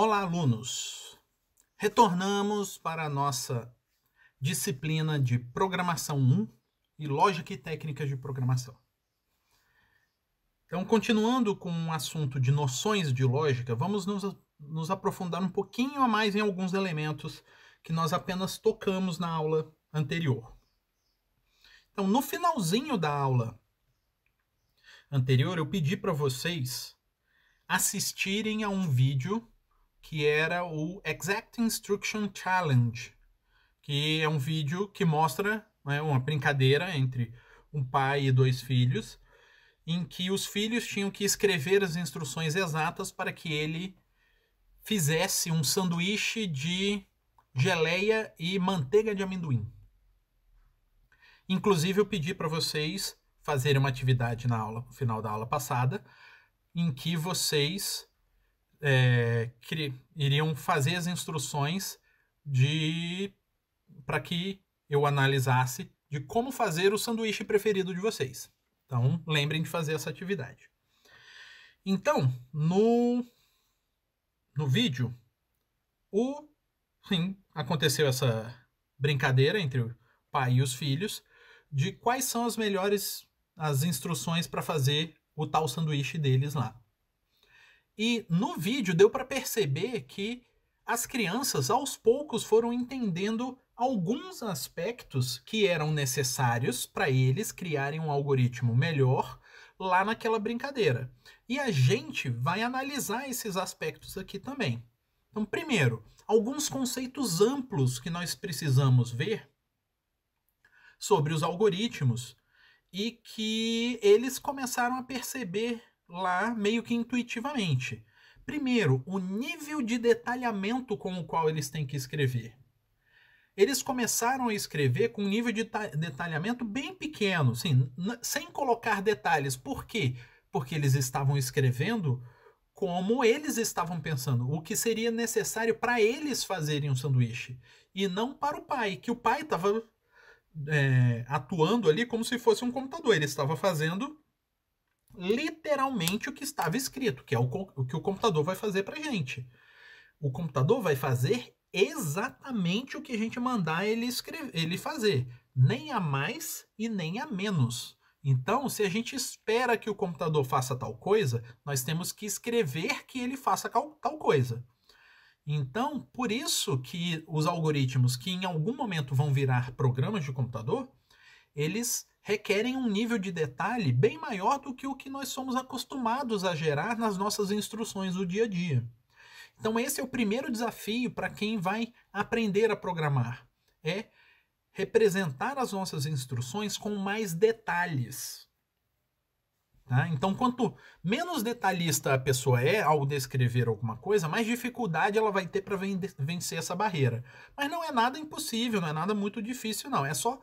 Olá, alunos! Retornamos para a nossa disciplina de Programação 1 e Lógica e Técnicas de Programação. Então, continuando com o um assunto de noções de lógica, vamos nos, nos, aprofundar um pouquinho a mais em alguns elementos que nós apenas tocamos na aula anterior. Então, no finalzinho da aula anterior, eu pedi para vocês assistirem a um vídeo que era o Exact Instruction Challenge, que é um vídeo que mostra né, uma brincadeira entre um pai e dois filhos, em que os filhos tinham que escrever as instruções exatas para que ele fizesse um sanduíche de geleia e manteiga de amendoim. Inclusive, eu pedi para vocês fazerem uma atividade na aula, no final da aula passada, em que vocês é, que, iriam fazer as instruções de para que eu analisasse de como fazer o sanduíche preferido de vocês. Então, lembrem de fazer essa atividade. Então, no, no vídeo, o, sim, aconteceu essa brincadeira entre o pai e os filhos de quais são as melhores as instruções para fazer o tal sanduíche deles lá. E no vídeo deu para perceber que as crianças aos poucos foram entendendo alguns aspectos que eram necessários para eles criarem um algoritmo melhor lá naquela brincadeira. E a gente vai analisar esses aspectos aqui também. Então, primeiro, alguns conceitos amplos que nós precisamos ver sobre os algoritmos e que eles começaram a perceber lá meio que intuitivamente. Primeiro, o nível de detalhamento com o qual eles têm que escrever. Eles começaram a escrever com um nível de detalhamento bem pequeno, assim, sem colocar detalhes. Por quê? Porque eles estavam escrevendo como eles estavam pensando, o que seria necessário para eles fazerem um sanduíche, e não para o pai, que o pai estava é, atuando ali como se fosse um computador. Ele estava fazendo literalmente o que estava escrito, que é o, o que o computador vai fazer para gente. O computador vai fazer exatamente o que a gente mandar ele escrever, ele fazer, nem a mais e nem a menos. Então, se a gente espera que o computador faça tal coisa, nós temos que escrever que ele faça tal coisa. Então, por isso que os algoritmos que em algum momento vão virar programas de computador, eles requerem um nível de detalhe bem maior do que o que nós somos acostumados a gerar nas nossas instruções do dia a dia. Então esse é o primeiro desafio para quem vai aprender a programar, é representar as nossas instruções com mais detalhes. Tá? Então, quanto menos detalhista a pessoa é ao descrever alguma coisa, mais dificuldade ela vai ter para vencer essa barreira. Mas não é nada impossível, não é nada muito difícil, não. É só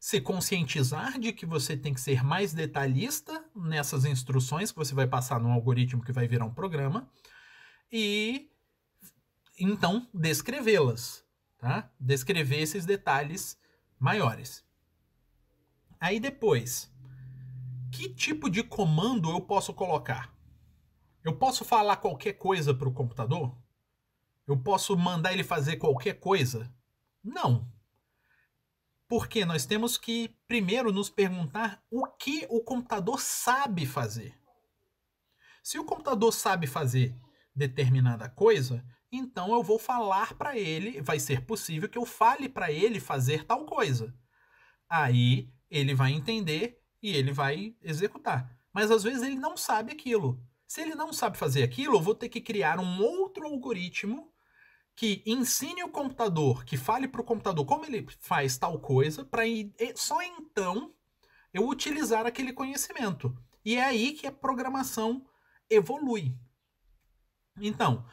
se conscientizar de que você tem que ser mais detalhista nessas instruções que você vai passar num algoritmo que vai virar um programa e então descrevê-las, tá? Descrever esses detalhes maiores. Aí depois, que tipo de comando eu posso colocar? Eu posso falar qualquer coisa para o computador? Eu posso mandar ele fazer qualquer coisa? Não. Porque nós temos que primeiro nos perguntar o que o computador sabe fazer. Se o computador sabe fazer determinada coisa, então eu vou falar para ele, vai ser possível que eu fale para ele fazer tal coisa. Aí ele vai entender e ele vai executar. Mas às vezes ele não sabe aquilo. Se ele não sabe fazer aquilo, eu vou ter que criar um outro algoritmo que ensine o computador, que fale para o computador como ele faz tal coisa, para só então eu utilizar aquele conhecimento. E é aí que a programação evolui. Então,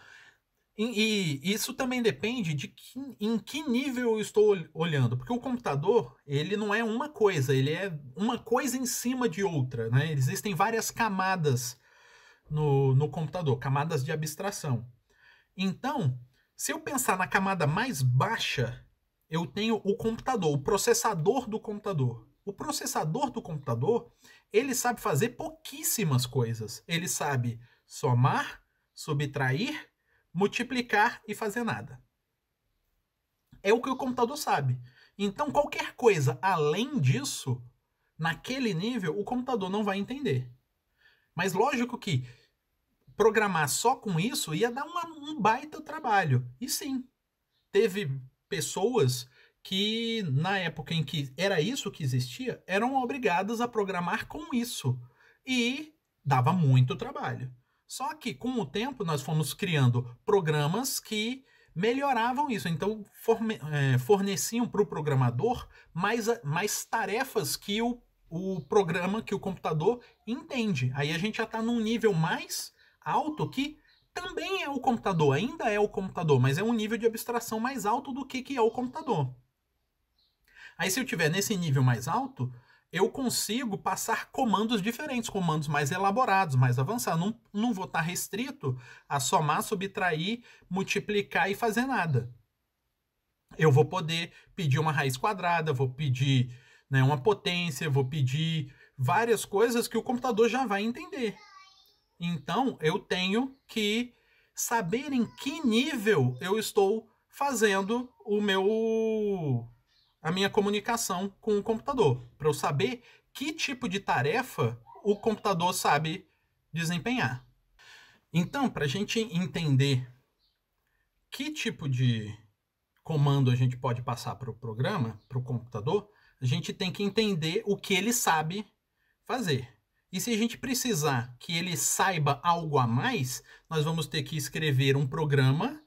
e, e isso também depende de que, em que nível eu estou olhando, porque o computador ele não é uma coisa, ele é uma coisa em cima de outra, né? Existem várias camadas no, no computador, camadas de abstração. Então, se eu pensar na camada mais baixa, eu tenho o computador, o processador do computador. O processador do computador, ele sabe fazer pouquíssimas coisas. Ele sabe somar, subtrair, multiplicar e fazer nada. É o que o computador sabe. Então, qualquer coisa além disso, naquele nível, o computador não vai entender. Mas lógico que programar só com isso ia dar uma, um baita trabalho. E sim, teve pessoas que, na época em que era isso que existia, eram obrigadas a programar com isso. E dava muito trabalho. Só que, com o tempo, nós fomos criando programas que melhoravam isso. Então, forne é, forneciam para o programador mais, mais tarefas que o, o programa, que o computador entende. Aí a gente já está num nível mais alto que também é o computador, ainda é o computador, mas é um nível de abstração mais alto do que, que é o computador. Aí se eu tiver nesse nível mais alto, eu consigo passar comandos diferentes, comandos mais elaborados, mais avançados. Não, não vou estar restrito a somar, subtrair, multiplicar e fazer nada. Eu vou poder pedir uma raiz quadrada, vou pedir né, uma potência, vou pedir várias coisas que o computador já vai entender. Então, eu tenho que saber em que nível eu estou fazendo o meu a minha comunicação com o computador, para eu saber que tipo de tarefa o computador sabe desempenhar. Então, para a gente entender que tipo de comando a gente pode passar para o programa, para o computador, a gente tem que entender o que ele sabe fazer. E se a gente precisar que ele saiba algo a mais, nós vamos ter que escrever um programa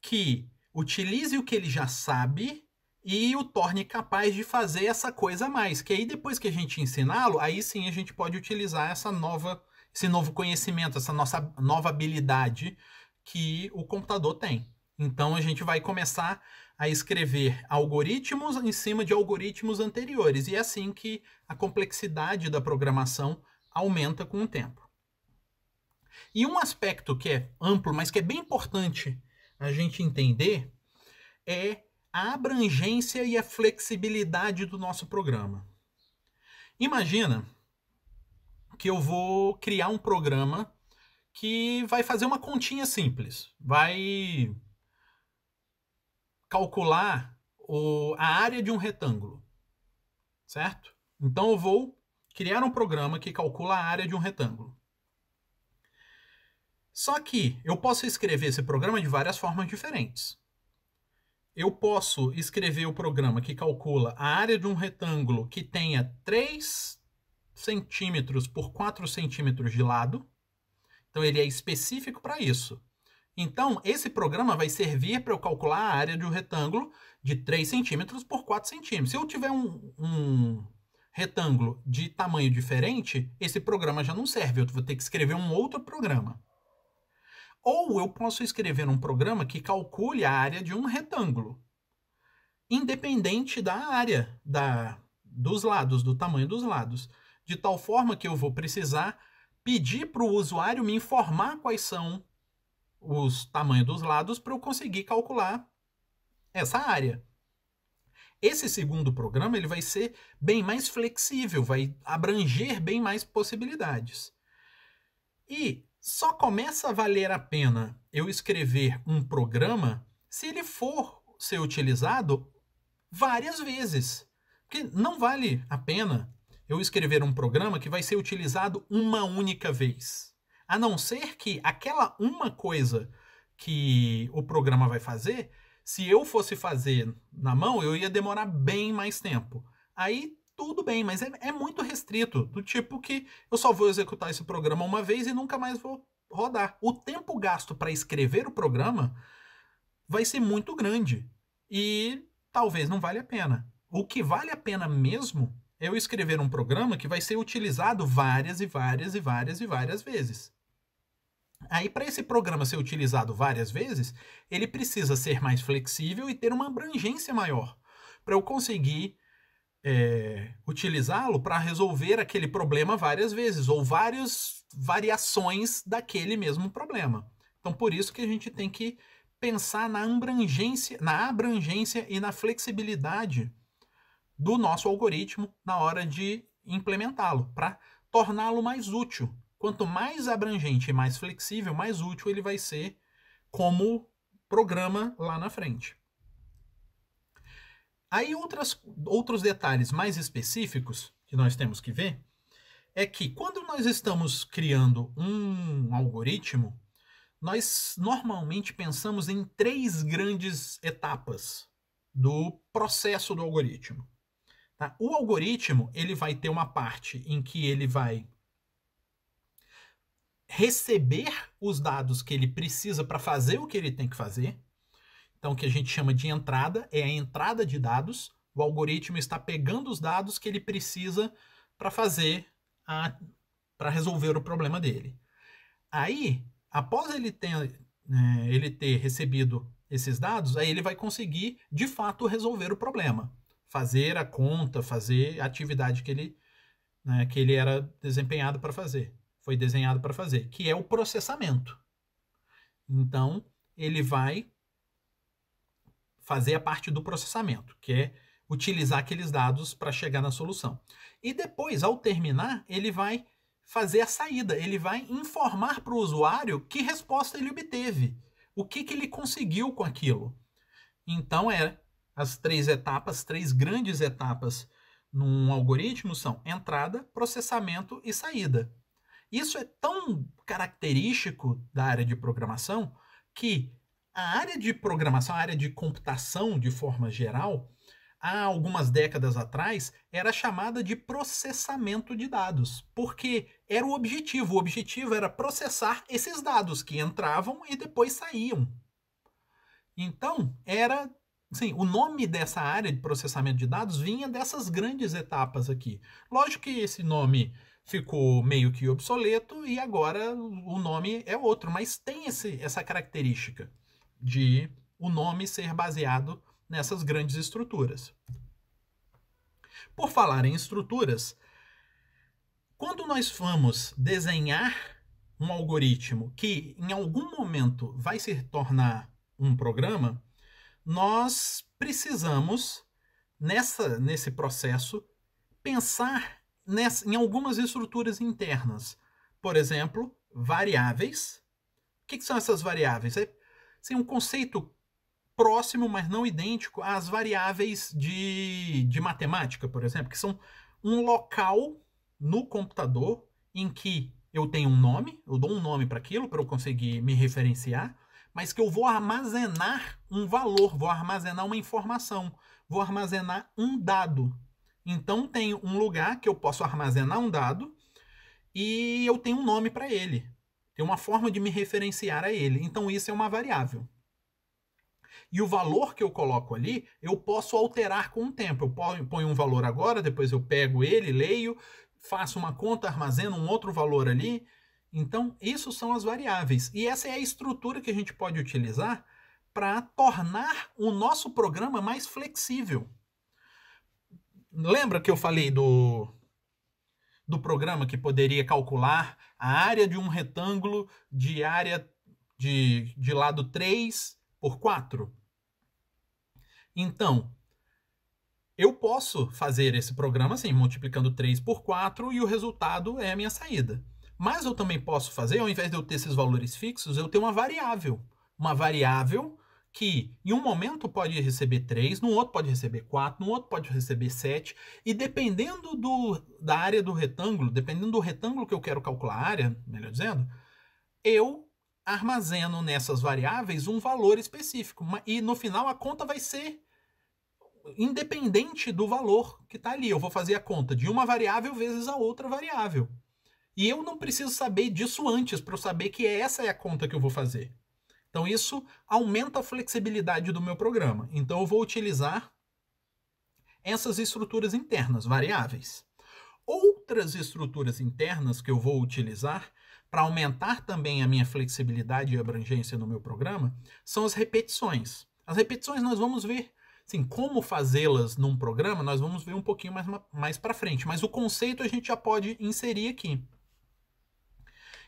que utilize o que ele já sabe e o torne capaz de fazer essa coisa a mais. Que aí depois que a gente ensiná-lo, aí sim a gente pode utilizar essa nova, esse novo conhecimento, essa nossa nova habilidade que o computador tem. Então a gente vai começar a escrever algoritmos em cima de algoritmos anteriores, e é assim que a complexidade da programação aumenta com o tempo. E um aspecto que é amplo, mas que é bem importante a gente entender, é a abrangência e a flexibilidade do nosso programa. Imagina que eu vou criar um programa que vai fazer uma continha simples, vai calcular o, a área de um retângulo, certo? Então eu vou criar um programa que calcula a área de um retângulo. Só que eu posso escrever esse programa de várias formas diferentes. Eu posso escrever o programa que calcula a área de um retângulo que tenha 3 centímetros por 4 centímetros de lado. Então ele é específico para isso. Então, esse programa vai servir para eu calcular a área de um retângulo de 3 centímetros por 4 centímetros. Se eu tiver um, um retângulo de tamanho diferente, esse programa já não serve, eu vou ter que escrever um outro programa. Ou eu posso escrever um programa que calcule a área de um retângulo, independente da área da, dos lados, do tamanho dos lados, de tal forma que eu vou precisar pedir para o usuário me informar quais são os tamanhos dos lados para eu conseguir calcular essa área. Esse segundo programa ele vai ser bem mais flexível, vai abranger bem mais possibilidades. E só começa a valer a pena eu escrever um programa se ele for ser utilizado várias vezes. Porque não vale a pena eu escrever um programa que vai ser utilizado uma única vez. A não ser que aquela uma coisa que o programa vai fazer, se eu fosse fazer na mão, eu ia demorar bem mais tempo. Aí tudo bem, mas é, é muito restrito do tipo que eu só vou executar esse programa uma vez e nunca mais vou rodar. O tempo gasto para escrever o programa vai ser muito grande e talvez não vale a pena. O que vale a pena mesmo é eu escrever um programa que vai ser utilizado várias e várias e várias e várias vezes. Aí, para esse programa ser utilizado várias vezes, ele precisa ser mais flexível e ter uma abrangência maior, para eu conseguir é, utilizá-lo para resolver aquele problema várias vezes, ou várias variações daquele mesmo problema. Então, por isso que a gente tem que pensar na abrangência, na abrangência e na flexibilidade do nosso algoritmo na hora de implementá-lo, para torná-lo mais útil Quanto mais abrangente e mais flexível, mais útil ele vai ser como programa lá na frente. Aí outras, outros detalhes mais específicos que nós temos que ver é que quando nós estamos criando um algoritmo, nós normalmente pensamos em três grandes etapas do processo do algoritmo. Tá? O algoritmo ele vai ter uma parte em que ele vai receber os dados que ele precisa para fazer o que ele tem que fazer. Então, o que a gente chama de entrada é a entrada de dados. O algoritmo está pegando os dados que ele precisa para fazer a para resolver o problema dele. Aí, após ele ter, né, ele ter recebido esses dados, aí ele vai conseguir de fato resolver o problema, fazer a conta, fazer a atividade que ele, né, que ele era desempenhado para fazer foi desenhado para fazer, que é o processamento. Então, ele vai fazer a parte do processamento, que é utilizar aqueles dados para chegar na solução. E depois, ao terminar, ele vai fazer a saída, ele vai informar para o usuário que resposta ele obteve, o que, que ele conseguiu com aquilo. Então, é as três etapas, três grandes etapas num algoritmo são entrada, processamento e saída. Isso é tão característico da área de programação que a área de programação, a área de computação de forma geral, há algumas décadas atrás, era chamada de processamento de dados, porque era o objetivo. O objetivo era processar esses dados que entravam e depois saíam. Então, era. Sim, o nome dessa área de processamento de dados vinha dessas grandes etapas aqui. Lógico que esse nome ficou meio que obsoleto e agora o nome é outro, mas tem esse, essa característica de o nome ser baseado nessas grandes estruturas. Por falar em estruturas, quando nós vamos desenhar um algoritmo que em algum momento vai se tornar um programa, nós precisamos, nessa, nesse processo, pensar nessa, em algumas estruturas internas. Por exemplo, variáveis. O que, que são essas variáveis? É assim, um conceito próximo, mas não idêntico às variáveis de, de matemática, por exemplo, que são um local no computador em que eu tenho um nome, eu dou um nome para aquilo para eu conseguir me referenciar, mas que eu vou armazenar um valor, vou armazenar uma informação, vou armazenar um dado. Então tem um lugar que eu posso armazenar um dado e eu tenho um nome para ele. Tem uma forma de me referenciar a ele. Então isso é uma variável. E o valor que eu coloco ali, eu posso alterar com o tempo. Eu ponho um valor agora, depois eu pego ele, leio, faço uma conta, armazeno um outro valor ali. Então, isso são as variáveis. E essa é a estrutura que a gente pode utilizar para tornar o nosso programa mais flexível. Lembra que eu falei do do programa que poderia calcular a área de um retângulo de área de, de lado 3 por 4? Então, eu posso fazer esse programa assim, multiplicando 3 por 4 e o resultado é a minha saída. Mas eu também posso fazer, ao invés de eu ter esses valores fixos, eu tenho uma variável. Uma variável que em um momento pode receber 3, no outro pode receber 4, no outro pode receber 7, e dependendo do, da área do retângulo, dependendo do retângulo que eu quero calcular a área, melhor dizendo, eu armazeno nessas variáveis um valor específico, e no final a conta vai ser independente do valor que está ali. Eu vou fazer a conta de uma variável vezes a outra variável. E eu não preciso saber disso antes para eu saber que essa é a conta que eu vou fazer. Então isso aumenta a flexibilidade do meu programa. Então eu vou utilizar essas estruturas internas, variáveis. Outras estruturas internas que eu vou utilizar para aumentar também a minha flexibilidade e abrangência no meu programa são as repetições. As repetições nós vamos ver, assim, como fazê-las num programa, nós vamos ver um pouquinho mais, mais para frente, mas o conceito a gente já pode inserir aqui.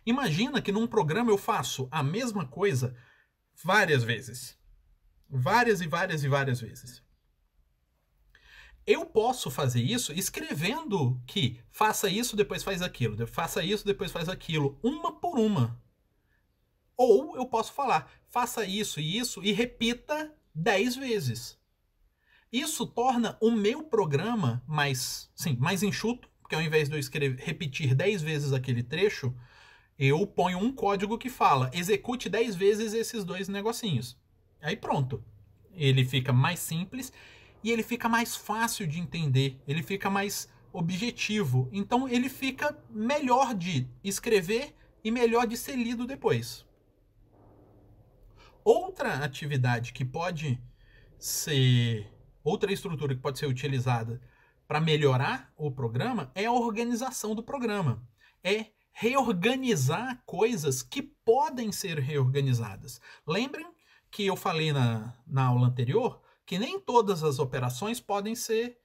Imagina que num programa eu faço a mesma coisa várias vezes. Várias e várias e várias vezes. Eu posso fazer isso escrevendo que faça isso, depois faz aquilo, faça isso, depois faz aquilo, uma por uma. Ou eu posso falar, faça isso e isso e repita dez vezes. Isso torna o meu programa mais, sim, mais enxuto, porque ao invés de eu escrever, repetir dez vezes aquele trecho, eu ponho um código que fala, execute 10 vezes esses dois negocinhos. Aí pronto. Ele fica mais simples e ele fica mais fácil de entender, ele fica mais objetivo. Então ele fica melhor de escrever e melhor de ser lido depois. Outra atividade que pode ser outra estrutura que pode ser utilizada para melhorar o programa é a organização do programa. É reorganizar coisas que podem ser reorganizadas. Lembrem que eu falei na, na aula anterior que nem todas as operações podem ser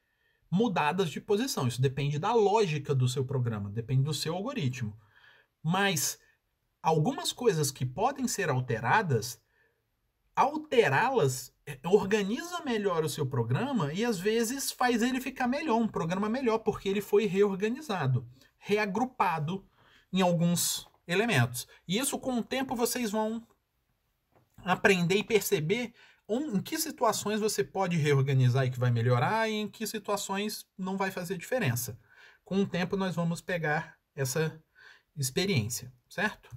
mudadas de posição. Isso depende da lógica do seu programa, depende do seu algoritmo. Mas algumas coisas que podem ser alteradas, alterá-las é, organiza melhor o seu programa e às vezes faz ele ficar melhor, um programa melhor, porque ele foi reorganizado, reagrupado em alguns elementos. E isso, com o tempo, vocês vão aprender e perceber em que situações você pode reorganizar e que vai melhorar e em que situações não vai fazer diferença. Com o tempo, nós vamos pegar essa experiência, certo?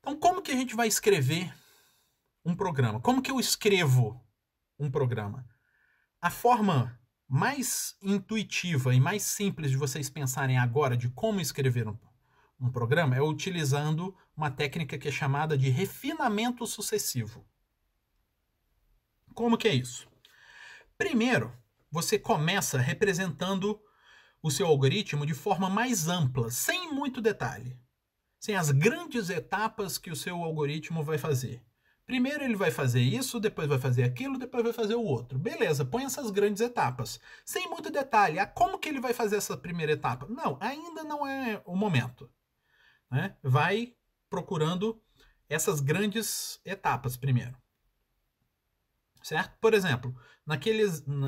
Então, como que a gente vai escrever um programa? Como que eu escrevo um programa? A forma mais intuitiva e mais simples de vocês pensarem agora de como escrever um, um programa é utilizando uma técnica que é chamada de refinamento sucessivo. Como que é isso? Primeiro, você começa representando o seu algoritmo de forma mais ampla, sem muito detalhe, sem as grandes etapas que o seu algoritmo vai fazer. Primeiro ele vai fazer isso, depois vai fazer aquilo, depois vai fazer o outro. Beleza, põe essas grandes etapas. Sem muito detalhe, ah, como que ele vai fazer essa primeira etapa? Não, ainda não é o momento. Né? Vai procurando essas grandes etapas primeiro. Certo? Por exemplo, naquele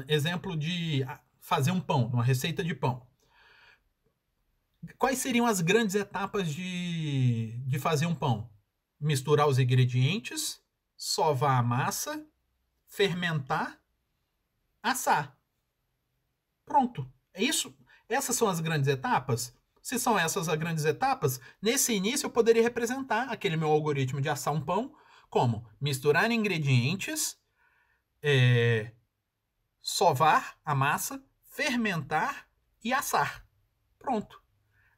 exemplo de ah, fazer um pão, uma receita de pão. Quais seriam as grandes etapas de, de fazer um pão? Misturar os ingredientes, sovar a massa, fermentar, assar. Pronto. É isso. Essas são as grandes etapas. Se são essas as grandes etapas, nesse início eu poderia representar aquele meu algoritmo de assar um pão como misturar ingredientes, é, sovar a massa, fermentar e assar. Pronto.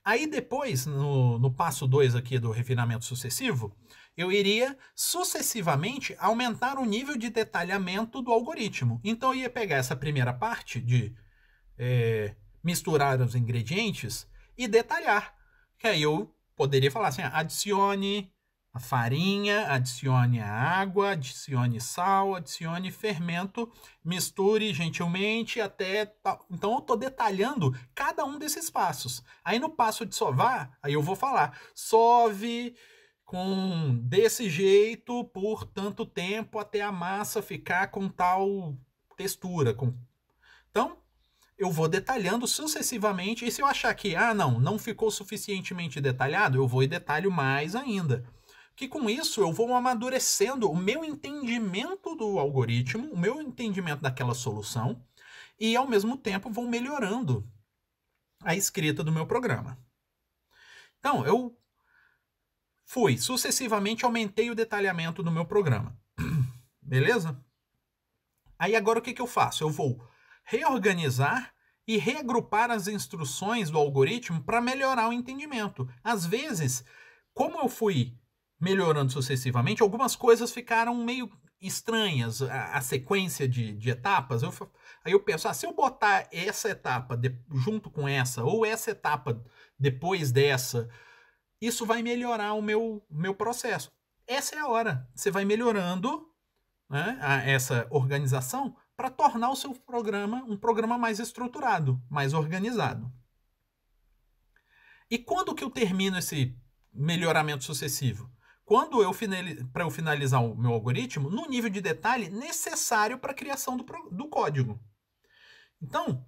Aí depois, no, no passo 2 aqui do refinamento sucessivo, eu iria sucessivamente aumentar o nível de detalhamento do algoritmo. Então eu ia pegar essa primeira parte de é, misturar os ingredientes e detalhar. Que aí eu poderia falar assim: adicione a farinha, adicione a água, adicione sal, adicione fermento, misture gentilmente até. Então eu estou detalhando cada um desses passos. Aí no passo de sovar, aí eu vou falar: sove com desse jeito por tanto tempo até a massa ficar com tal textura. Com... Então, eu vou detalhando sucessivamente. E se eu achar que, ah, não, não ficou suficientemente detalhado, eu vou e detalho mais ainda. Que com isso eu vou amadurecendo o meu entendimento do algoritmo, o meu entendimento daquela solução, e ao mesmo tempo vou melhorando a escrita do meu programa. Então, eu Fui, sucessivamente aumentei o detalhamento do meu programa. Beleza? Aí agora o que, que eu faço? Eu vou reorganizar e reagrupar as instruções do algoritmo para melhorar o entendimento. Às vezes, como eu fui melhorando sucessivamente, algumas coisas ficaram meio estranhas, a, a sequência de, de etapas. Eu, aí eu penso, ah, se eu botar essa etapa de, junto com essa, ou essa etapa depois dessa, isso vai melhorar o meu, meu processo. Essa é a hora. Você vai melhorando né, a, essa organização para tornar o seu programa um programa mais estruturado, mais organizado. E quando que eu termino esse melhoramento sucessivo? Quando eu para eu finalizar o meu algoritmo no nível de detalhe necessário para a criação do, do código. Então,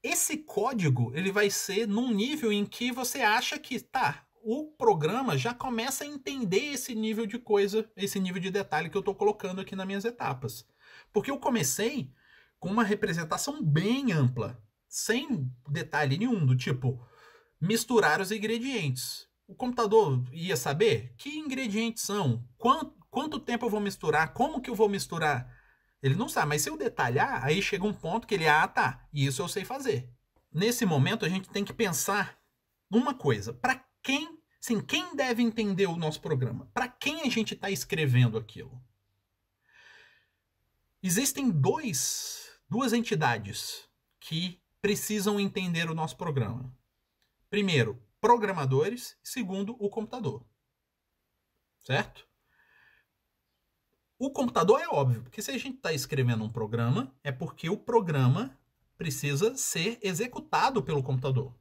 esse código ele vai ser num nível em que você acha que tá, o programa já começa a entender esse nível de coisa, esse nível de detalhe que eu estou colocando aqui nas minhas etapas. Porque eu comecei com uma representação bem ampla, sem detalhe nenhum, do tipo misturar os ingredientes. O computador ia saber que ingredientes são, quanto, quanto tempo eu vou misturar, como que eu vou misturar. Ele não sabe, mas se eu detalhar, aí chega um ponto que ele, ah, tá, isso eu sei fazer. Nesse momento a gente tem que pensar uma coisa, para quem, sim, quem deve entender o nosso programa? Para quem a gente está escrevendo aquilo? Existem dois, duas entidades que precisam entender o nosso programa. Primeiro, programadores, segundo, o computador. Certo? O computador é óbvio, porque se a gente está escrevendo um programa, é porque o programa precisa ser executado pelo computador.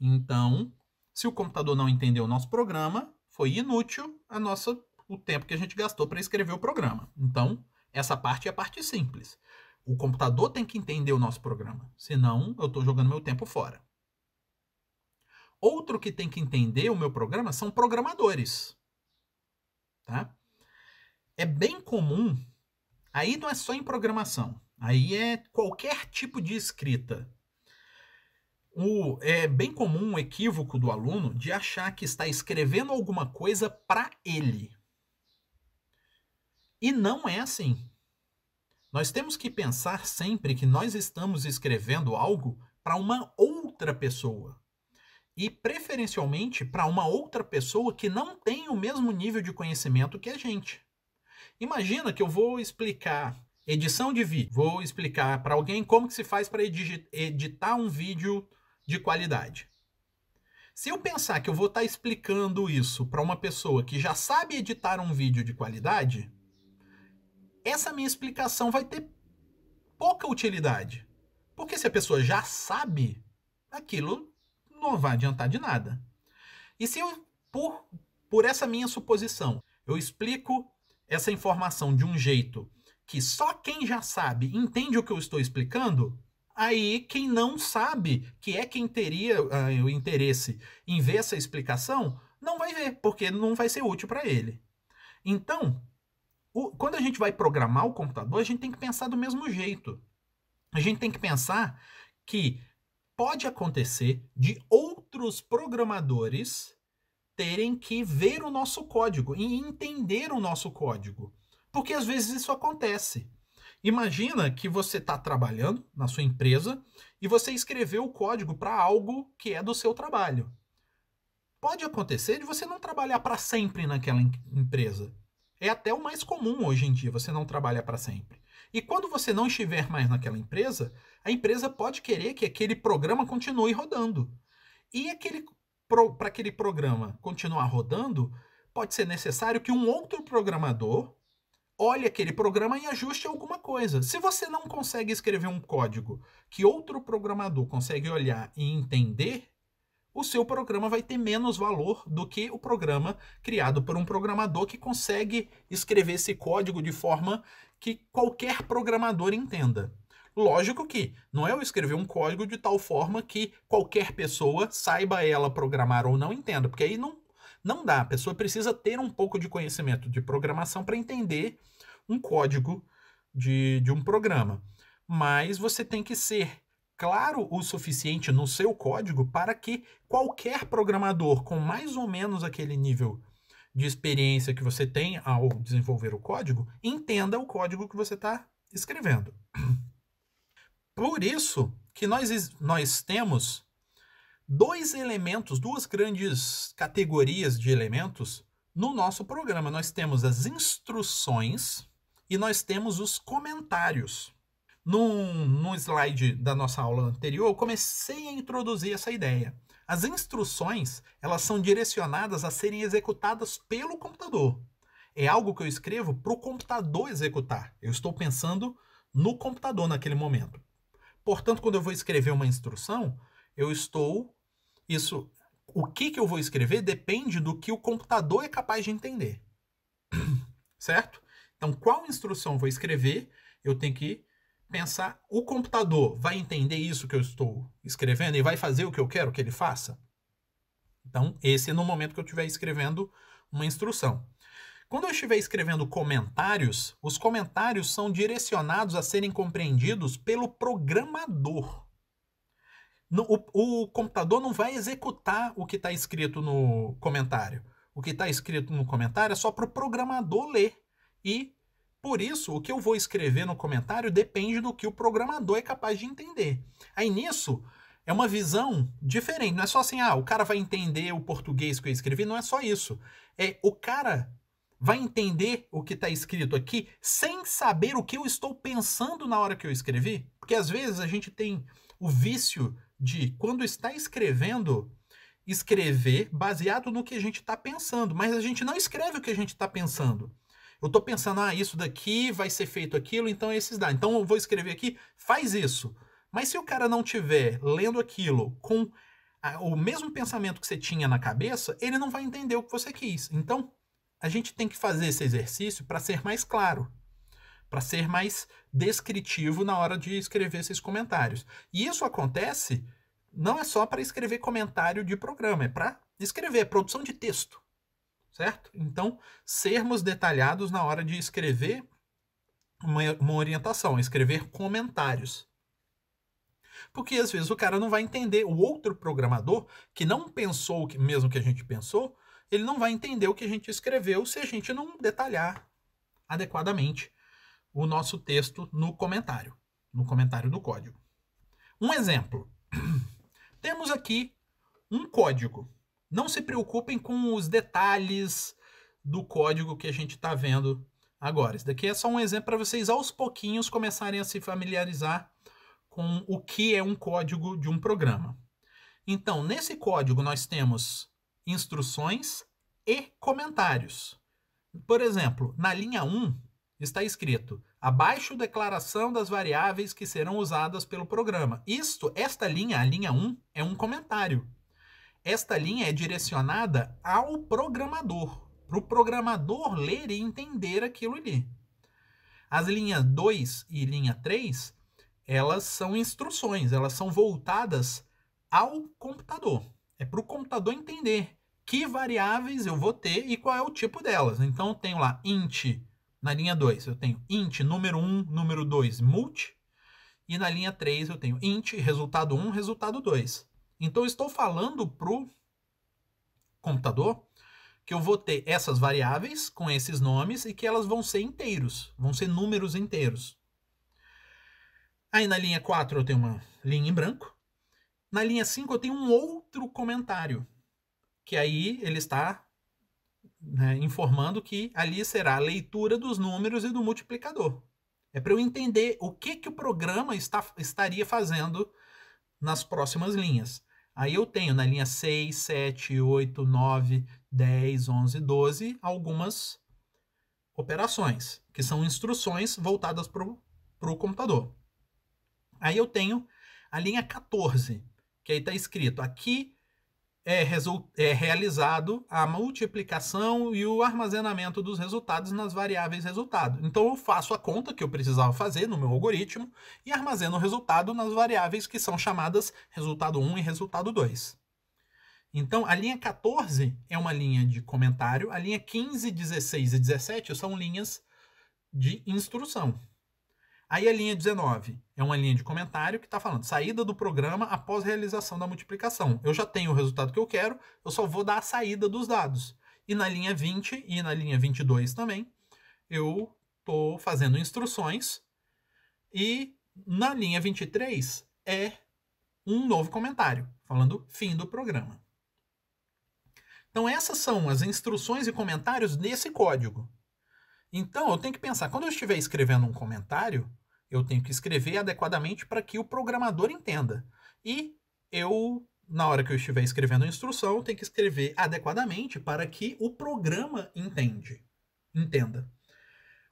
Então, se o computador não entendeu o nosso programa, foi inútil a nossa, o tempo que a gente gastou para escrever o programa. Então, essa parte é a parte simples. O computador tem que entender o nosso programa, senão eu estou jogando meu tempo fora. Outro que tem que entender o meu programa são programadores. Tá? É bem comum, aí não é só em programação, aí é qualquer tipo de escrita o, é bem comum um equívoco do aluno de achar que está escrevendo alguma coisa para ele. E não é assim. Nós temos que pensar sempre que nós estamos escrevendo algo para uma outra pessoa. E preferencialmente para uma outra pessoa que não tem o mesmo nível de conhecimento que a gente. Imagina que eu vou explicar edição de vídeo, vou explicar para alguém como que se faz para editar um vídeo de qualidade. Se eu pensar que eu vou estar tá explicando isso para uma pessoa que já sabe editar um vídeo de qualidade, essa minha explicação vai ter pouca utilidade. Porque se a pessoa já sabe, aquilo não vai adiantar de nada. E se eu, por, por essa minha suposição, eu explico essa informação de um jeito que só quem já sabe entende o que eu estou explicando, Aí quem não sabe, que é quem teria uh, o interesse em ver essa explicação, não vai ver, porque não vai ser útil para ele. Então, o, quando a gente vai programar o computador, a gente tem que pensar do mesmo jeito. A gente tem que pensar que pode acontecer de outros programadores terem que ver o nosso código e entender o nosso código. Porque às vezes isso acontece. Imagina que você está trabalhando na sua empresa e você escreveu o código para algo que é do seu trabalho. Pode acontecer de você não trabalhar para sempre naquela em empresa. É até o mais comum hoje em dia, você não trabalha para sempre. E quando você não estiver mais naquela empresa, a empresa pode querer que aquele programa continue rodando. E aquele para aquele programa continuar rodando, pode ser necessário que um outro programador olhe aquele programa e ajuste alguma coisa. Se você não consegue escrever um código que outro programador consegue olhar e entender, o seu programa vai ter menos valor do que o programa criado por um programador que consegue escrever esse código de forma que qualquer programador entenda. Lógico que não é eu escrever um código de tal forma que qualquer pessoa saiba ela programar ou não entenda, porque aí não, não dá. A pessoa precisa ter um pouco de conhecimento de programação para entender um código de, de um programa. Mas você tem que ser claro o suficiente no seu código para que qualquer programador com mais ou menos aquele nível de experiência que você tem ao desenvolver o código entenda o código que você está escrevendo. Por isso que nós, nós temos dois elementos, duas grandes categorias de elementos no nosso programa. Nós temos as instruções e nós temos os comentários. Num, num slide da nossa aula anterior, eu comecei a introduzir essa ideia. As instruções, elas são direcionadas a serem executadas pelo computador. É algo que eu escrevo para o computador executar. Eu estou pensando no computador naquele momento. Portanto, quando eu vou escrever uma instrução, eu estou isso, o que, que eu vou escrever depende do que o computador é capaz de entender. certo? Então, qual instrução vou escrever? Eu tenho que pensar, o computador vai entender isso que eu estou escrevendo e vai fazer o que eu quero que ele faça? Então, esse é no momento que eu estiver escrevendo uma instrução. Quando eu estiver escrevendo comentários, os comentários são direcionados a serem compreendidos pelo programador o, o computador não vai executar o que está escrito no comentário. O que está escrito no comentário é só para o programador ler. E, por isso, o que eu vou escrever no comentário depende do que o programador é capaz de entender. Aí nisso, é uma visão diferente. Não é só assim, ah, o cara vai entender o português que eu escrevi. Não é só isso. É o cara vai entender o que está escrito aqui sem saber o que eu estou pensando na hora que eu escrevi. Porque às vezes a gente tem o vício de, quando está escrevendo, escrever baseado no que a gente está pensando, mas a gente não escreve o que a gente está pensando. Eu estou pensando, ah, isso daqui vai ser feito aquilo, então esses dá. Então eu vou escrever aqui, faz isso. Mas se o cara não tiver lendo aquilo com a, ah, o mesmo pensamento que você tinha na cabeça, ele não vai entender o que você quis. Então a gente tem que fazer esse exercício para ser mais claro para ser mais descritivo na hora de escrever esses comentários. E isso acontece não é só para escrever comentário de programa, é para escrever, é produção de texto, certo? Então, sermos detalhados na hora de escrever uma, uma orientação, escrever comentários. Porque às vezes o cara não vai entender, o outro programador que não pensou o mesmo que a gente pensou, ele não vai entender o que a gente escreveu se a gente não detalhar adequadamente o nosso texto no comentário, no comentário do código. Um exemplo. Temos aqui um código. Não se preocupem com os detalhes do código que a gente está vendo agora. Isso daqui é só um exemplo para vocês aos pouquinhos começarem a se familiarizar com o que é um código de um programa. Então, nesse código nós temos instruções e comentários. Por exemplo, na linha 1, está escrito abaixo declaração das variáveis que serão usadas pelo programa. Isto, esta linha, a linha 1, é um comentário. Esta linha é direcionada ao programador, para o programador ler e entender aquilo ali. As linhas 2 e linha 3, elas são instruções, elas são voltadas ao computador. É para o computador entender que variáveis eu vou ter e qual é o tipo delas. Então, eu tenho lá int na linha 2, eu tenho int número 1, um, número 2, multi. E na linha 3, eu tenho int resultado 1, um, resultado 2. Então, estou falando para o computador que eu vou ter essas variáveis com esses nomes e que elas vão ser inteiros, vão ser números inteiros. Aí na linha 4 eu tenho uma linha em branco. Na linha 5 eu tenho um outro comentário, que aí ele está né, informando que ali será a leitura dos números e do multiplicador. É para eu entender o que, que o programa está, estaria fazendo nas próximas linhas. Aí eu tenho na linha 6, 7, 8, 9, 10, 11, 12 algumas operações, que são instruções voltadas para o computador. Aí eu tenho a linha 14, que aí está escrito aqui é, é, realizado a multiplicação e o armazenamento dos resultados nas variáveis resultado. Então eu faço a conta que eu precisava fazer no meu algoritmo e armazeno o resultado nas variáveis que são chamadas resultado 1 e resultado 2. Então, a linha 14 é uma linha de comentário, a linha 15, 16 e 17 são linhas de instrução. Aí a linha 19 é uma linha de comentário que está falando saída do programa após realização da multiplicação. Eu já tenho o resultado que eu quero, eu só vou dar a saída dos dados. E na linha 20 e na linha 22 também, eu estou fazendo instruções. E na linha 23 é um novo comentário, falando fim do programa. Então, essas são as instruções e comentários desse código. Então, eu tenho que pensar, quando eu estiver escrevendo um comentário, eu tenho que escrever adequadamente para que o programador entenda. E eu, na hora que eu estiver escrevendo a instrução, eu tenho que escrever adequadamente para que o programa entende, entenda.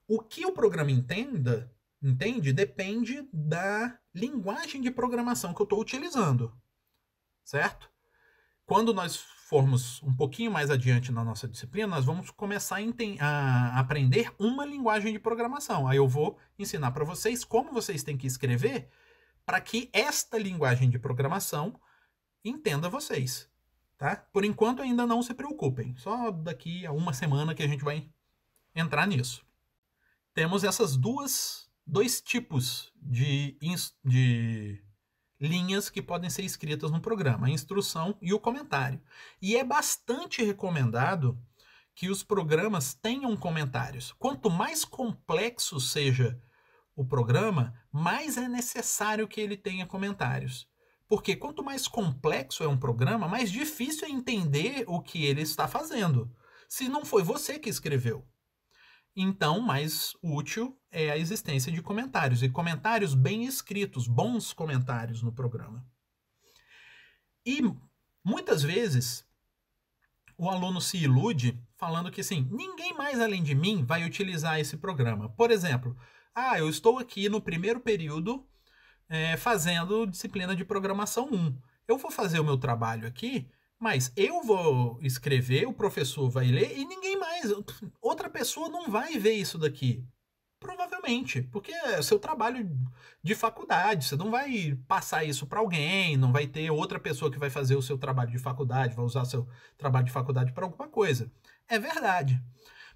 O que o programa entenda, entende, depende da linguagem de programação que eu estou utilizando, certo? Quando nós formos um pouquinho mais adiante na nossa disciplina, nós vamos começar a, a aprender uma linguagem de programação. Aí eu vou ensinar para vocês como vocês têm que escrever para que esta linguagem de programação entenda vocês. Tá? Por enquanto ainda não se preocupem, só daqui a uma semana que a gente vai entrar nisso. Temos essas duas dois tipos de, de linhas que podem ser escritas no programa, a instrução e o comentário. E é bastante recomendado que os programas tenham comentários. Quanto mais complexo seja o programa, mais é necessário que ele tenha comentários. Porque quanto mais complexo é um programa, mais difícil é entender o que ele está fazendo. Se não foi você que escreveu. Então, mais útil é a existência de comentários, e comentários bem escritos, bons comentários no programa. E muitas vezes o aluno se ilude falando que assim, ninguém mais além de mim vai utilizar esse programa. Por exemplo, ah, eu estou aqui no primeiro período é, fazendo disciplina de programação 1. Eu vou fazer o meu trabalho aqui, mas eu vou escrever, o professor vai ler e ninguém mais, outra pessoa não vai ver isso daqui. Provavelmente, porque é seu trabalho de faculdade, você não vai passar isso para alguém, não vai ter outra pessoa que vai fazer o seu trabalho de faculdade, vai usar seu trabalho de faculdade para alguma coisa. É verdade.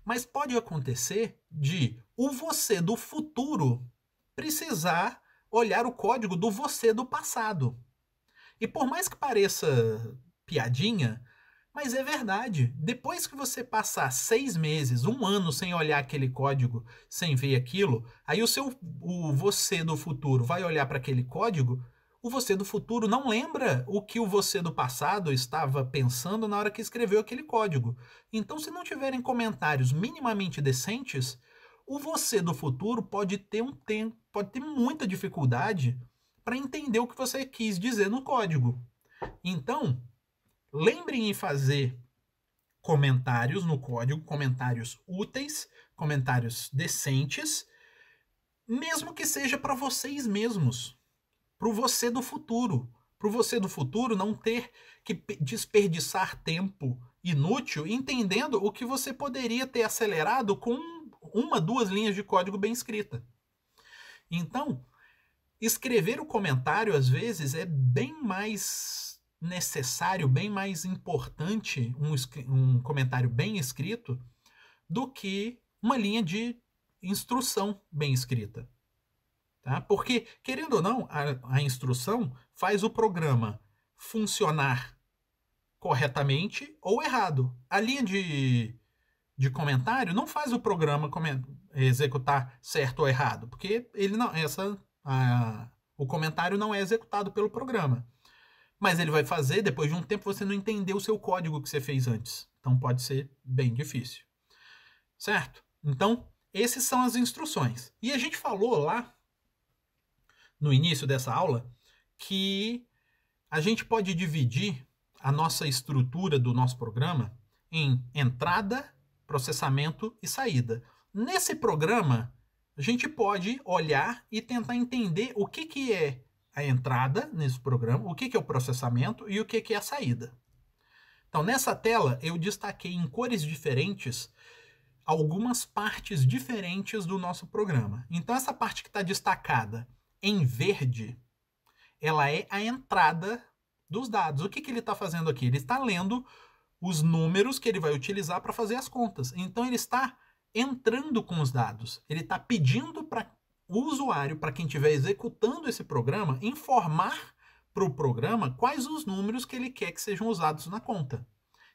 Mas pode acontecer de o você do futuro precisar olhar o código do você do passado. E por mais que pareça piadinha, mas é verdade. Depois que você passar seis meses, um ano sem olhar aquele código, sem ver aquilo, aí o seu, o você do futuro vai olhar para aquele código. O você do futuro não lembra o que o você do passado estava pensando na hora que escreveu aquele código. Então, se não tiverem comentários minimamente decentes, o você do futuro pode ter um tempo, pode ter muita dificuldade para entender o que você quis dizer no código. Então, Lembrem em fazer comentários no código, comentários úteis, comentários decentes, mesmo que seja para vocês mesmos, para o você do futuro, para o você do futuro não ter que desperdiçar tempo inútil entendendo o que você poderia ter acelerado com uma, duas linhas de código bem escrita. Então, escrever o comentário às vezes é bem mais necessário, bem mais importante um, um comentário bem escrito do que uma linha de instrução bem escrita. Tá? Porque, querendo ou não, a, a instrução faz o programa funcionar corretamente ou errado. A linha de, de comentário não faz o programa executar certo ou errado, porque ele não, essa, a, o comentário não é executado pelo programa. Mas ele vai fazer depois de um tempo você não entender o seu código que você fez antes. Então pode ser bem difícil. Certo? Então, essas são as instruções. E a gente falou lá no início dessa aula que a gente pode dividir a nossa estrutura do nosso programa em entrada, processamento e saída. Nesse programa, a gente pode olhar e tentar entender o que, que é a entrada nesse programa, o que, que é o processamento e o que, que é a saída. Então, nessa tela, eu destaquei em cores diferentes algumas partes diferentes do nosso programa. Então, essa parte que está destacada em verde, ela é a entrada dos dados. O que, que ele está fazendo aqui? Ele está lendo os números que ele vai utilizar para fazer as contas. Então, ele está entrando com os dados. Ele está pedindo para o usuário, para quem estiver executando esse programa, informar para o programa quais os números que ele quer que sejam usados na conta.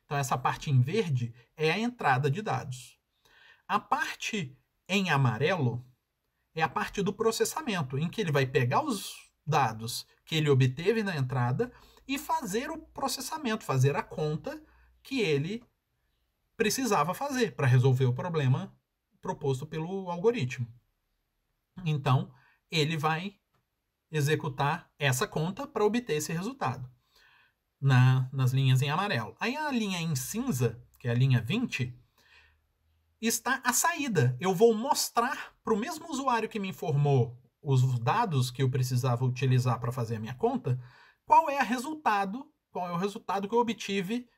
Então, essa parte em verde é a entrada de dados. A parte em amarelo é a parte do processamento, em que ele vai pegar os dados que ele obteve na entrada e fazer o processamento, fazer a conta que ele precisava fazer para resolver o problema proposto pelo algoritmo. Então, ele vai executar essa conta para obter esse resultado na, nas linhas em amarelo. Aí a linha em cinza, que é a linha 20, está a saída. Eu vou mostrar para o mesmo usuário que me informou os dados que eu precisava utilizar para fazer a minha conta, qual é o resultado, qual é o resultado que eu obtive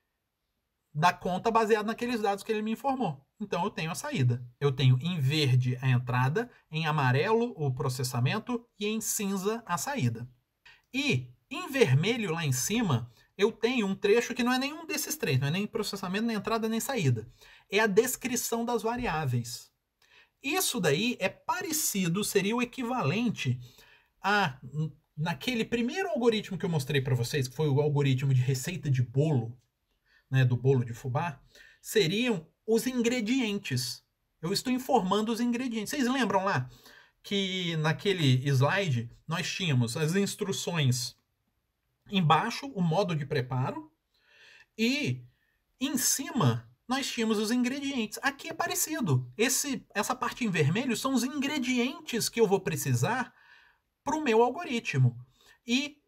da conta baseada naqueles dados que ele me informou. Então eu tenho a saída. Eu tenho em verde a entrada, em amarelo o processamento e em cinza a saída. E em vermelho lá em cima, eu tenho um trecho que não é nenhum desses três, não é nem processamento, nem entrada, nem saída. É a descrição das variáveis. Isso daí é parecido, seria o equivalente a naquele primeiro algoritmo que eu mostrei para vocês, que foi o algoritmo de receita de bolo, né, do bolo de fubá, seriam os ingredientes. Eu estou informando os ingredientes. Vocês lembram lá que naquele slide nós tínhamos as instruções embaixo, o modo de preparo, e em cima nós tínhamos os ingredientes. Aqui é parecido. Esse, essa parte em vermelho são os ingredientes que eu vou precisar para o meu algoritmo. E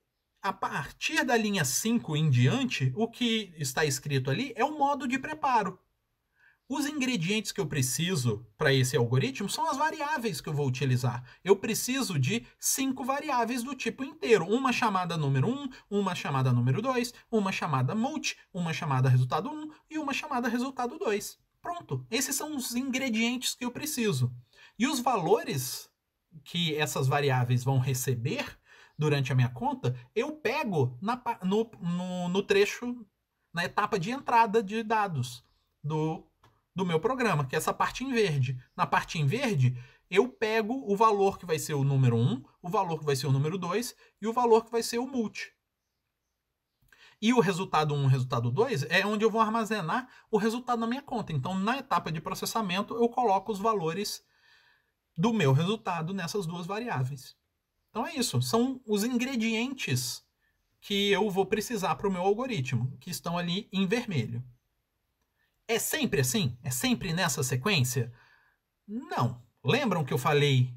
a partir da linha 5 em diante, o que está escrito ali é o modo de preparo. Os ingredientes que eu preciso para esse algoritmo são as variáveis que eu vou utilizar. Eu preciso de cinco variáveis do tipo inteiro: uma chamada número 1, um, uma chamada número 2, uma chamada multi, uma chamada resultado 1 um, e uma chamada resultado 2. Pronto, esses são os ingredientes que eu preciso. E os valores que essas variáveis vão receber durante a minha conta, eu pego na, no, no, no trecho, na etapa de entrada de dados do do meu programa, que é essa parte em verde. Na parte em verde, eu pego o valor que vai ser o número 1, o valor que vai ser o número 2 e o valor que vai ser o multi. E o resultado 1 o resultado 2 é onde eu vou armazenar o resultado na minha conta. Então, na etapa de processamento, eu coloco os valores do meu resultado nessas duas variáveis. Então é isso, são os ingredientes que eu vou precisar para o meu algoritmo, que estão ali em vermelho. É sempre assim? É sempre nessa sequência? Não. Lembram que eu falei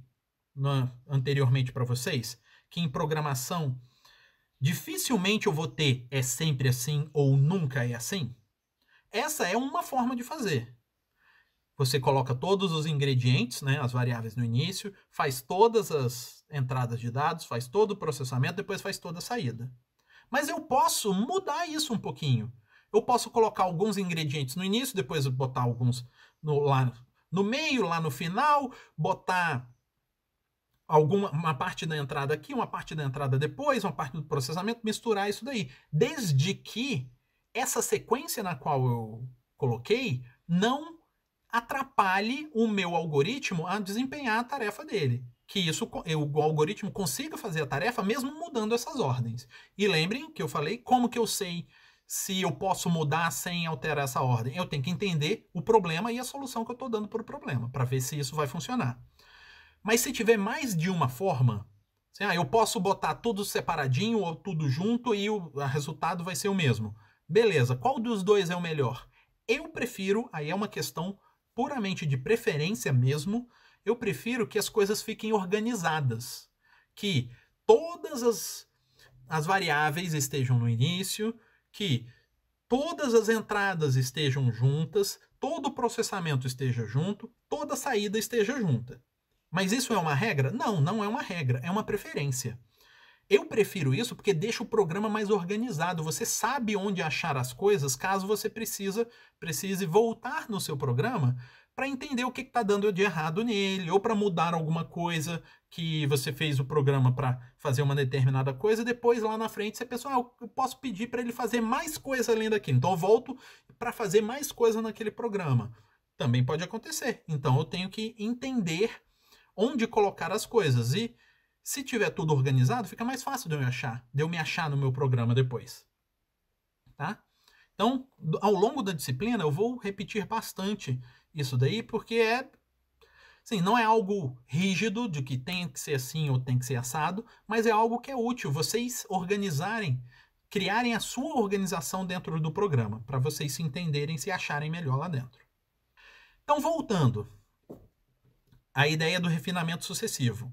anteriormente para vocês que em programação dificilmente eu vou ter é sempre assim ou nunca é assim? Essa é uma forma de fazer. Você coloca todos os ingredientes, né, as variáveis no início, faz todas as entradas de dados, faz todo o processamento, depois faz toda a saída. Mas eu posso mudar isso um pouquinho eu posso colocar alguns ingredientes no início, depois botar alguns no, lá no meio, lá no final, botar alguma uma parte da entrada aqui, uma parte da entrada depois, uma parte do processamento, misturar isso daí. Desde que essa sequência na qual eu coloquei não atrapalhe o meu algoritmo a desempenhar a tarefa dele. Que isso o algoritmo consiga fazer a tarefa mesmo mudando essas ordens. E lembrem que eu falei como que eu sei se eu posso mudar sem alterar essa ordem? Eu tenho que entender o problema e a solução que eu estou dando para o problema, para ver se isso vai funcionar. Mas se tiver mais de uma forma, assim, ah, eu posso botar tudo separadinho ou tudo junto e o resultado vai ser o mesmo. Beleza, qual dos dois é o melhor? Eu prefiro, aí é uma questão puramente de preferência mesmo, eu prefiro que as coisas fiquem organizadas. Que todas as, as variáveis estejam no início, que todas as entradas estejam juntas, todo o processamento esteja junto, toda saída esteja junta. Mas isso é uma regra? Não, não é uma regra, é uma preferência. Eu prefiro isso porque deixa o programa mais organizado. Você sabe onde achar as coisas caso você precisa, precise voltar no seu programa para entender o que está dando de errado nele, ou para mudar alguma coisa que você fez o programa para fazer uma determinada coisa, depois lá na frente você pensa, ah, eu posso pedir para ele fazer mais coisa além daquilo. Então eu volto para fazer mais coisa naquele programa. Também pode acontecer. Então eu tenho que entender onde colocar as coisas e se tiver tudo organizado, fica mais fácil de eu me achar, de eu me achar no meu programa depois. Tá? Então, ao longo da disciplina, eu vou repetir bastante isso daí, porque é Sim, não é algo rígido de que tem que ser assim ou tem que ser assado, mas é algo que é útil vocês organizarem, criarem a sua organização dentro do programa, para vocês se entenderem, se acharem melhor lá dentro. Então, voltando à ideia do refinamento sucessivo.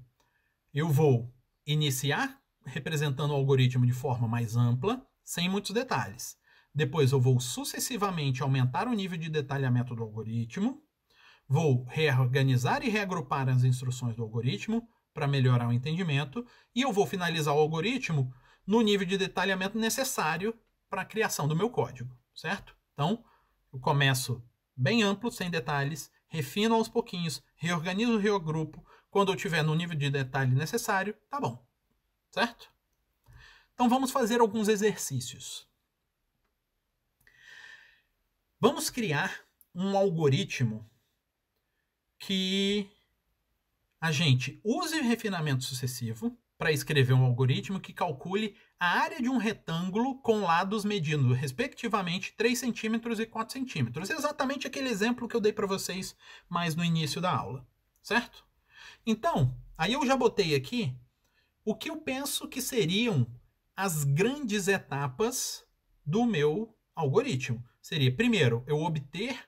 Eu vou iniciar representando o algoritmo de forma mais ampla, sem muitos detalhes. Depois eu vou sucessivamente aumentar o nível de detalhamento do algoritmo, Vou reorganizar e reagrupar as instruções do algoritmo para melhorar o entendimento, e eu vou finalizar o algoritmo no nível de detalhamento necessário para a criação do meu código, certo? Então, eu começo bem amplo, sem detalhes, refino aos pouquinhos, reorganizo, reagrupo. Quando eu tiver no nível de detalhe necessário, tá bom, certo? Então vamos fazer alguns exercícios. Vamos criar um algoritmo que a gente use refinamento sucessivo para escrever um algoritmo que calcule a área de um retângulo com lados medindo, respectivamente, 3 centímetros e 4 centímetros. Exatamente aquele exemplo que eu dei para vocês mais no início da aula, certo? Então, aí eu já botei aqui o que eu penso que seriam as grandes etapas do meu algoritmo. Seria, primeiro, eu obter,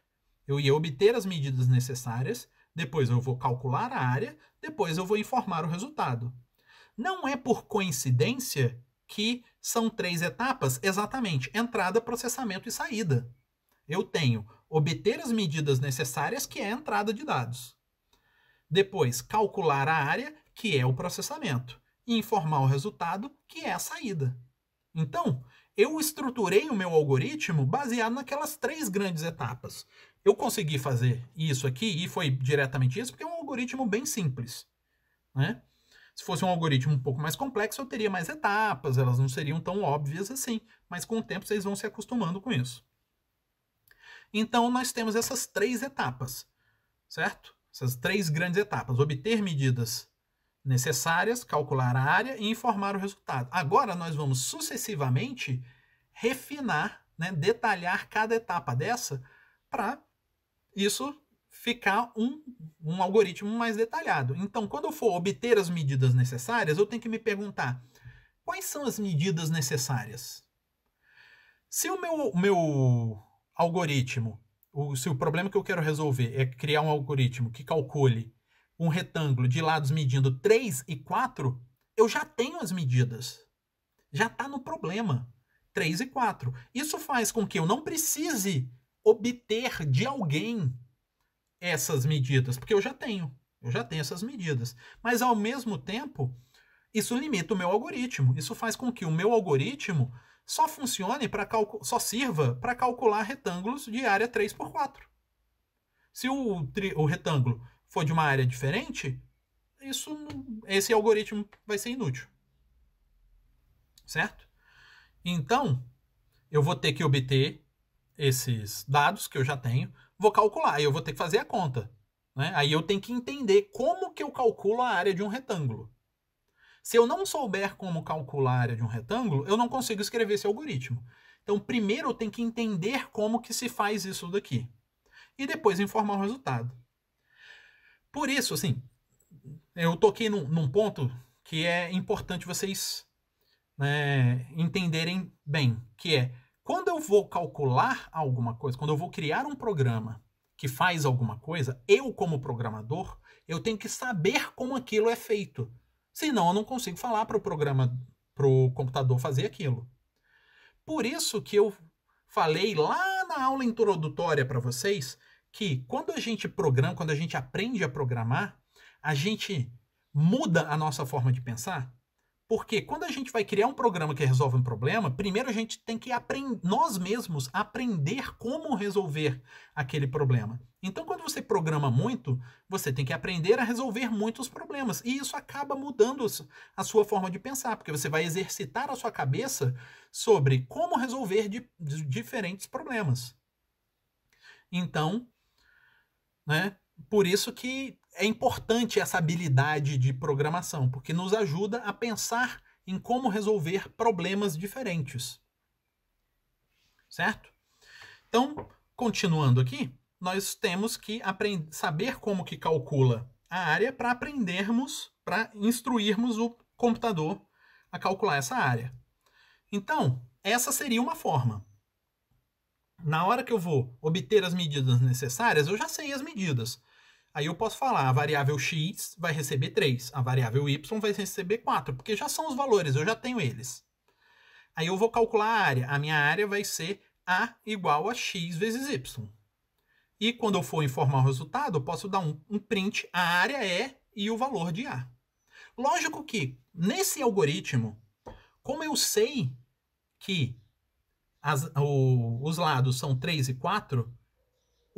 eu ia obter as medidas necessárias, depois eu vou calcular a área, depois eu vou informar o resultado. Não é por coincidência que são três etapas exatamente: entrada, processamento e saída. Eu tenho obter as medidas necessárias, que é a entrada de dados. Depois, calcular a área, que é o processamento. E informar o resultado, que é a saída. Então, eu estruturei o meu algoritmo baseado naquelas três grandes etapas eu consegui fazer isso aqui e foi diretamente isso porque é um algoritmo bem simples, né? Se fosse um algoritmo um pouco mais complexo, eu teria mais etapas, elas não seriam tão óbvias assim, mas com o tempo vocês vão se acostumando com isso. Então nós temos essas três etapas, certo? Essas três grandes etapas: obter medidas necessárias, calcular a área e informar o resultado. Agora nós vamos sucessivamente refinar, né, detalhar cada etapa dessa para isso ficar um, um algoritmo mais detalhado. Então, quando eu for obter as medidas necessárias, eu tenho que me perguntar quais são as medidas necessárias. Se o meu, meu algoritmo, o, se o problema que eu quero resolver é criar um algoritmo que calcule um retângulo de lados medindo 3 e 4, eu já tenho as medidas. Já está no problema. 3 e 4. Isso faz com que eu não precise obter de alguém essas medidas, porque eu já tenho, eu já tenho essas medidas. Mas ao mesmo tempo, isso limita o meu algoritmo. Isso faz com que o meu algoritmo só funcione para só sirva para calcular retângulos de área 3 por 4. Se o, o retângulo for de uma área diferente, isso esse algoritmo vai ser inútil. Certo? Então, eu vou ter que obter esses dados que eu já tenho, vou calcular, e eu vou ter que fazer a conta. Né? Aí eu tenho que entender como que eu calculo a área de um retângulo. Se eu não souber como calcular a área de um retângulo, eu não consigo escrever esse algoritmo. Então, primeiro eu tenho que entender como que se faz isso daqui. E depois informar o resultado. Por isso, assim, eu toquei num, num ponto que é importante vocês né, entenderem bem, que é quando eu vou calcular alguma coisa, quando eu vou criar um programa que faz alguma coisa, eu como programador, eu tenho que saber como aquilo é feito. Senão eu não consigo falar para o programa, para o computador fazer aquilo. Por isso que eu falei lá na aula introdutória para vocês que quando a gente programa, quando a gente aprende a programar, a gente muda a nossa forma de pensar porque quando a gente vai criar um programa que resolve um problema, primeiro a gente tem que nós mesmos aprender como resolver aquele problema. Então, quando você programa muito, você tem que aprender a resolver muitos problemas. E isso acaba mudando a sua forma de pensar, porque você vai exercitar a sua cabeça sobre como resolver diferentes problemas. Então, né, por isso que é importante essa habilidade de programação, porque nos ajuda a pensar em como resolver problemas diferentes. Certo? Então, continuando aqui, nós temos que saber como que calcula a área para aprendermos, para instruirmos o computador a calcular essa área. Então, essa seria uma forma. Na hora que eu vou obter as medidas necessárias, eu já sei as medidas. Aí eu posso falar, a variável x vai receber 3, a variável y vai receber 4, porque já são os valores, eu já tenho eles. Aí eu vou calcular a área. A minha área vai ser a igual a x vezes y. E quando eu for informar o resultado, eu posso dar um, um print, a área é e o valor de a. Lógico que, nesse algoritmo, como eu sei que as, o, os lados são 3 e 4,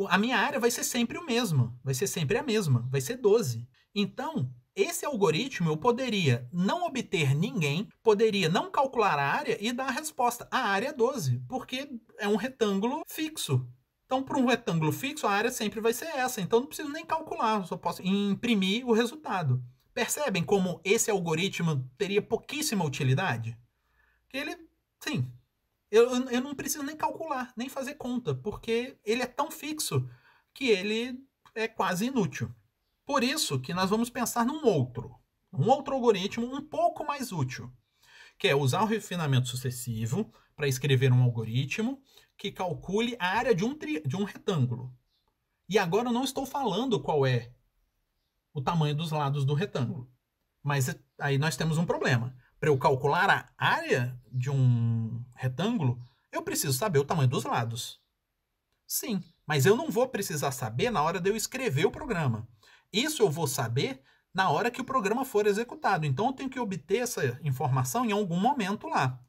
a minha área vai ser sempre o mesmo, vai ser sempre a mesma, vai ser 12. Então, esse algoritmo eu poderia não obter ninguém, poderia não calcular a área e dar a resposta. A área é 12, porque é um retângulo fixo. Então, para um retângulo fixo, a área sempre vai ser essa. Então, não preciso nem calcular, só posso imprimir o resultado. Percebem como esse algoritmo teria pouquíssima utilidade? Ele, sim, eu, eu não preciso nem calcular, nem fazer conta, porque ele é tão fixo que ele é quase inútil. Por isso que nós vamos pensar num outro, um outro algoritmo um pouco mais útil, que é usar o refinamento sucessivo para escrever um algoritmo que calcule a área de um, tri, de um retângulo. E agora eu não estou falando qual é o tamanho dos lados do retângulo. Mas aí nós temos um problema para eu calcular a área de um retângulo, eu preciso saber o tamanho dos lados. Sim, mas eu não vou precisar saber na hora de eu escrever o programa. Isso eu vou saber na hora que o programa for executado. Então eu tenho que obter essa informação em algum momento lá.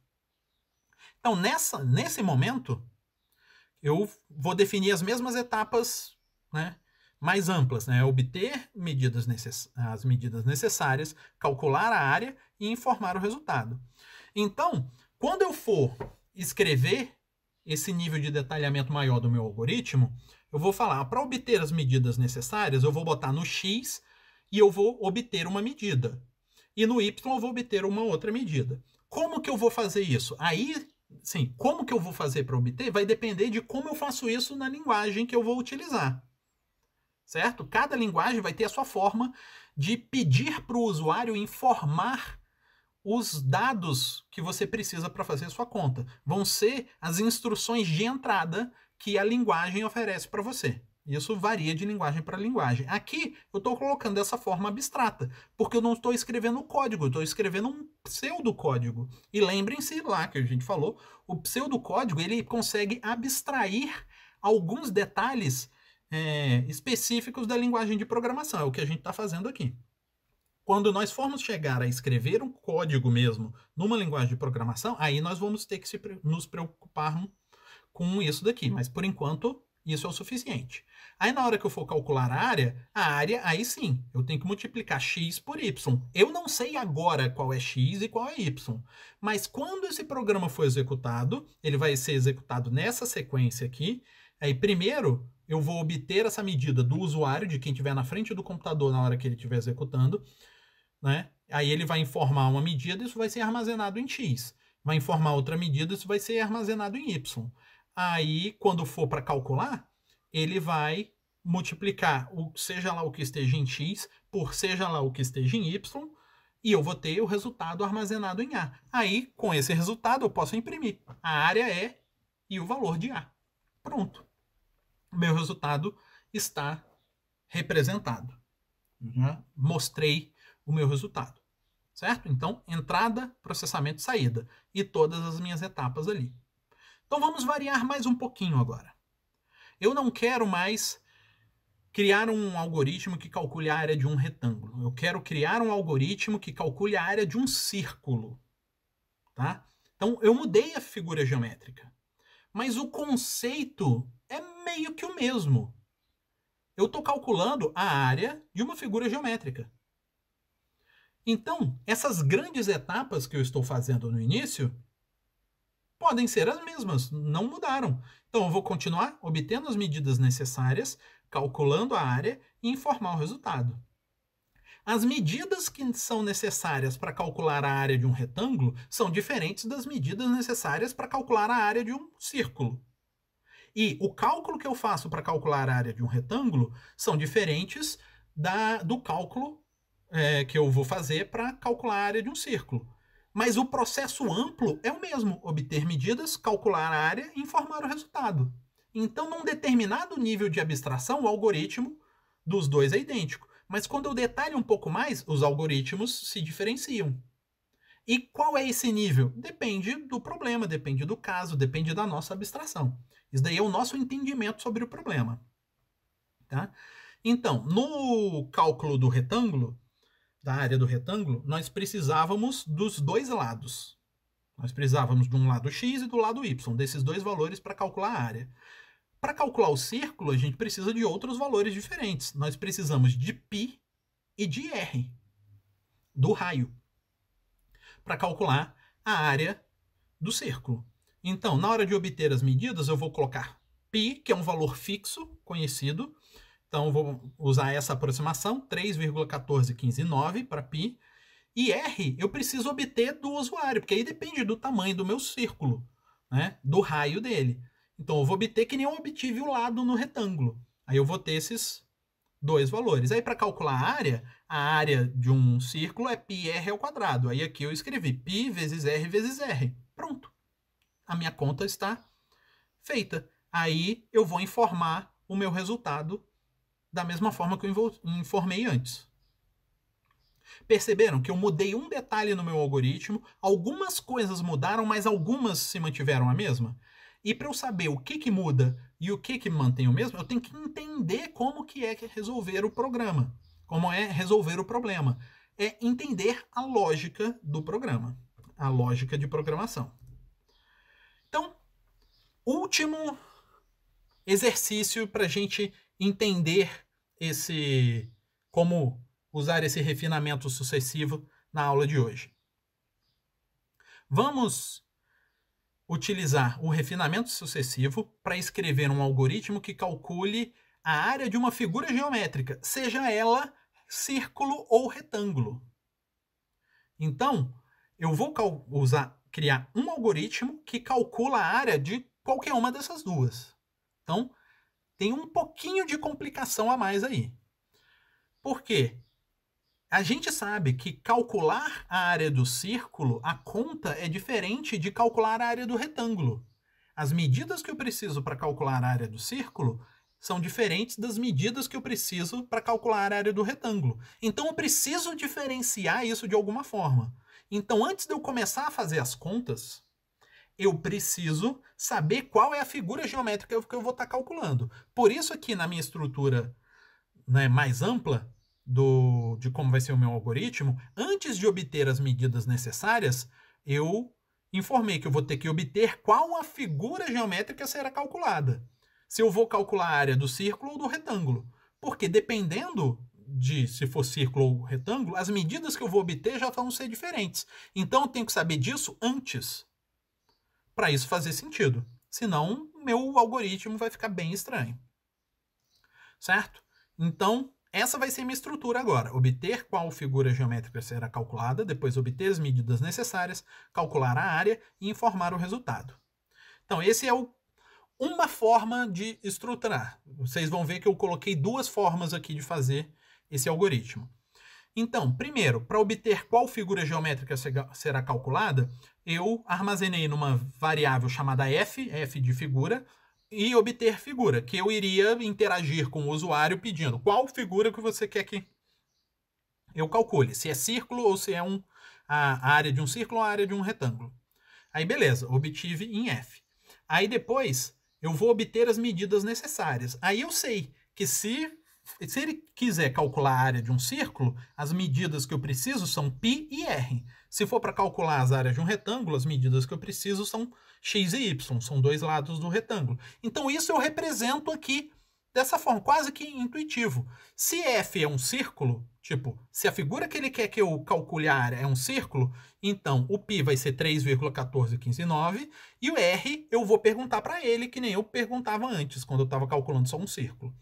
Então nessa, nesse momento, eu vou definir as mesmas etapas né, mais amplas, né? obter medidas necess... as medidas necessárias, calcular a área e informar o resultado. Então, quando eu for escrever esse nível de detalhamento maior do meu algoritmo, eu vou falar, ah, para obter as medidas necessárias, eu vou botar no x e eu vou obter uma medida. E no y eu vou obter uma outra medida. Como que eu vou fazer isso? Aí, sim, como que eu vou fazer para obter vai depender de como eu faço isso na linguagem que eu vou utilizar. Certo? Cada linguagem vai ter a sua forma de pedir para o usuário informar os dados que você precisa para fazer a sua conta. Vão ser as instruções de entrada que a linguagem oferece para você. Isso varia de linguagem para linguagem. Aqui eu estou colocando dessa forma abstrata, porque eu não estou escrevendo o código, estou escrevendo um pseudocódigo. E lembrem-se lá que a gente falou, o pseudocódigo ele consegue abstrair alguns detalhes é, específicos da linguagem de programação. É o que a gente está fazendo aqui. Quando nós formos chegar a escrever um código mesmo numa linguagem de programação, aí nós vamos ter que se, nos preocupar com isso daqui. Mas por enquanto, isso é o suficiente. Aí na hora que eu for calcular a área, a área, aí sim, eu tenho que multiplicar x por y. Eu não sei agora qual é x e qual é y, mas quando esse programa for executado, ele vai ser executado nessa sequência aqui. Aí primeiro, eu vou obter essa medida do usuário, de quem estiver na frente do computador na hora que ele estiver executando né? Aí ele vai informar uma medida, isso vai ser armazenado em x. Vai informar outra medida, isso vai ser armazenado em y. Aí, quando for para calcular, ele vai multiplicar o seja lá o que esteja em x por seja lá o que esteja em y, e eu vou ter o resultado armazenado em A. Aí, com esse resultado, eu posso imprimir a área é e o valor de A. Pronto. Meu resultado está representado. Já né? mostrei o meu resultado. Certo? Então, entrada, processamento saída. E todas as minhas etapas ali. Então, vamos variar mais um pouquinho agora. Eu não quero mais criar um algoritmo que calcule a área de um retângulo. Eu quero criar um algoritmo que calcule a área de um círculo. Tá? Então, eu mudei a figura geométrica. Mas o conceito é meio que o mesmo. Eu estou calculando a área de uma figura geométrica. Então, essas grandes etapas que eu estou fazendo no início podem ser as mesmas, não mudaram. Então, eu vou continuar obtendo as medidas necessárias, calculando a área e informar o resultado. As medidas que são necessárias para calcular a área de um retângulo são diferentes das medidas necessárias para calcular a área de um círculo. E o cálculo que eu faço para calcular a área de um retângulo são diferentes da, do cálculo é, que eu vou fazer para calcular a área de um círculo. Mas o processo amplo é o mesmo: obter medidas, calcular a área e informar o resultado. Então, num determinado nível de abstração, o algoritmo dos dois é idêntico. Mas quando eu detalho um pouco mais, os algoritmos se diferenciam. E qual é esse nível? Depende do problema, depende do caso, depende da nossa abstração. Isso daí é o nosso entendimento sobre o problema. Tá? Então, no cálculo do retângulo, da área do retângulo, nós precisávamos dos dois lados. Nós precisávamos de um lado x e do lado y, desses dois valores para calcular a área. Para calcular o círculo, a gente precisa de outros valores diferentes. Nós precisamos de π e de r, do raio, para calcular a área do círculo. Então, na hora de obter as medidas, eu vou colocar π, que é um valor fixo, conhecido, então, vou usar essa aproximação, 3,14159 para π. E R eu preciso obter do usuário, porque aí depende do tamanho do meu círculo, né? do raio dele. Então, eu vou obter que nem eu obtive o lado no retângulo. Aí eu vou ter esses dois valores. Aí, para calcular a área, a área de um círculo é πr ao quadrado. Aí aqui eu escrevi π vezes r vezes r. Pronto. A minha conta está feita. Aí eu vou informar o meu resultado da mesma forma que eu informei antes. Perceberam que eu mudei um detalhe no meu algoritmo, algumas coisas mudaram, mas algumas se mantiveram a mesma? E para eu saber o que, que muda e o que, que mantém o mesmo, eu tenho que entender como é que é resolver o programa, como é resolver o problema. É entender a lógica do programa, a lógica de programação. Então, último exercício para a gente entender esse como usar esse refinamento sucessivo na aula de hoje. Vamos utilizar o refinamento sucessivo para escrever um algoritmo que calcule a área de uma figura geométrica, seja ela círculo ou retângulo. Então, eu vou usar, criar um algoritmo que calcula a área de qualquer uma dessas duas. Então, tem um pouquinho de complicação a mais aí. Por quê? A gente sabe que calcular a área do círculo, a conta é diferente de calcular a área do retângulo. As medidas que eu preciso para calcular a área do círculo são diferentes das medidas que eu preciso para calcular a área do retângulo. Então eu preciso diferenciar isso de alguma forma. Então antes de eu começar a fazer as contas, eu preciso saber qual é a figura geométrica que eu vou estar tá calculando. Por isso aqui na minha estrutura né, mais ampla do, de como vai ser o meu algoritmo, antes de obter as medidas necessárias, eu informei que eu vou ter que obter qual a figura geométrica será calculada. Se eu vou calcular a área do círculo ou do retângulo. Porque dependendo de se for círculo ou retângulo, as medidas que eu vou obter já vão ser diferentes. Então eu tenho que saber disso antes para isso fazer sentido. Senão, meu algoritmo vai ficar bem estranho. Certo? Então, essa vai ser minha estrutura agora. Obter qual figura geométrica será calculada, depois obter as medidas necessárias, calcular a área e informar o resultado. Então, esse é o, uma forma de estruturar. Vocês vão ver que eu coloquei duas formas aqui de fazer esse algoritmo. Então, primeiro, para obter qual figura geométrica será calculada, eu armazenei numa variável chamada f, f de figura, e obter figura, que eu iria interagir com o usuário pedindo qual figura que você quer que eu calcule, se é círculo ou se é um, a área de um círculo ou a área de um retângulo. Aí beleza, obtive em f. Aí depois eu vou obter as medidas necessárias. Aí eu sei que se se ele quiser calcular a área de um círculo, as medidas que eu preciso são π e r. Se for para calcular as áreas de um retângulo, as medidas que eu preciso são x e y, são dois lados do retângulo. Então isso eu represento aqui dessa forma, quase que intuitivo. Se f é um círculo, tipo, se a figura que ele quer que eu calcule a área é um círculo, então o π vai ser 3,14159 e o r eu vou perguntar para ele, que nem eu perguntava antes, quando eu estava calculando só um círculo.